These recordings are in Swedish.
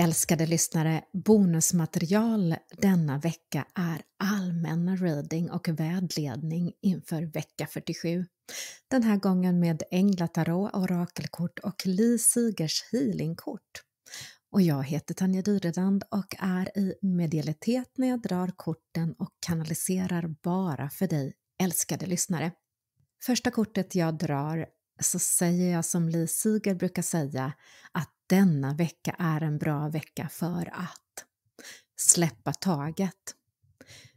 Älskade lyssnare, bonusmaterial denna vecka är allmänna reading och vägledning inför vecka 47. Den här gången med änglatarot, orakelkort och Li Sigers healingkort. Och jag heter Tanja Dyredand och är i medialitet när jag drar korten och kanaliserar bara för dig, älskade lyssnare. Första kortet jag drar så säger jag som Li Siger brukar säga att denna vecka är en bra vecka för att släppa taget.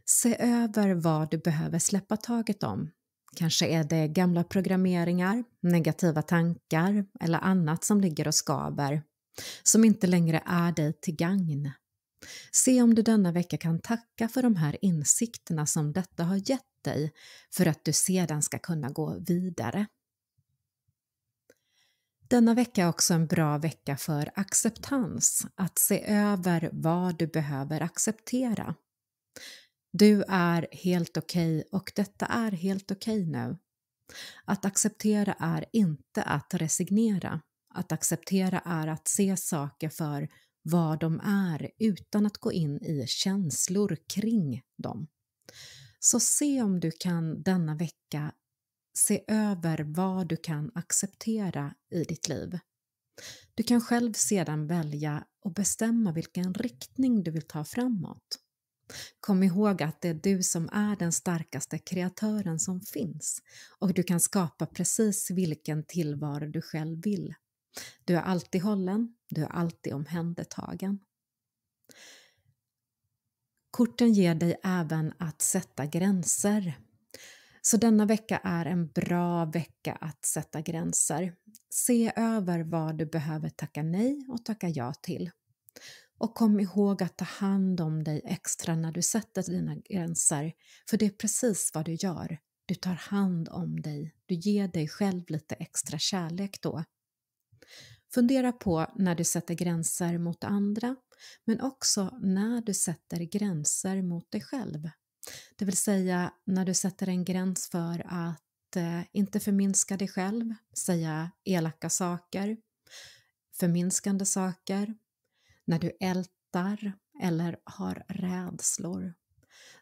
Se över vad du behöver släppa taget om. Kanske är det gamla programmeringar, negativa tankar eller annat som ligger och skaver som inte längre är dig till gagn. Se om du denna vecka kan tacka för de här insikterna som detta har gett dig för att du sedan ska kunna gå vidare. Denna vecka är också en bra vecka för acceptans, att se över vad du behöver acceptera. Du är helt okej okay och detta är helt okej okay nu. Att acceptera är inte att resignera. Att acceptera är att se saker för vad de är utan att gå in i känslor kring dem. Så se om du kan denna vecka se över vad du kan acceptera i ditt liv. Du kan själv sedan välja och bestämma vilken riktning du vill ta framåt. Kom ihåg att det är du som är den starkaste kreatören som finns och du kan skapa precis vilken tillvaro du själv vill. Du är alltid hållen, du är alltid omhändertagen. Korten ger dig även att sätta gränser så denna vecka är en bra vecka att sätta gränser. Se över vad du behöver tacka nej och tacka ja till. Och kom ihåg att ta hand om dig extra när du sätter dina gränser, för det är precis vad du gör. Du tar hand om dig, du ger dig själv lite extra kärlek då. Fundera på när du sätter gränser mot andra, men också när du sätter gränser mot dig själv. Det vill säga när du sätter en gräns för att eh, inte förminska dig själv, säga elaka saker, förminskande saker, när du ältar eller har rädslor.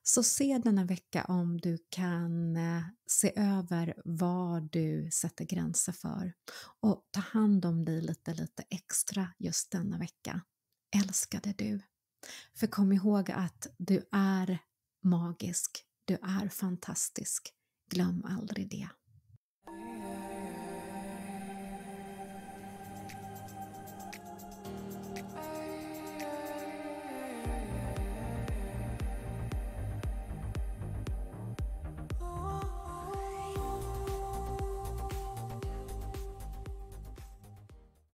Så se denna vecka om du kan eh, se över vad du sätter gränser för och ta hand om dig lite, lite extra just denna vecka. Älskade du! För kom ihåg att du är magisk, du är fantastisk. Glöm aldrig det.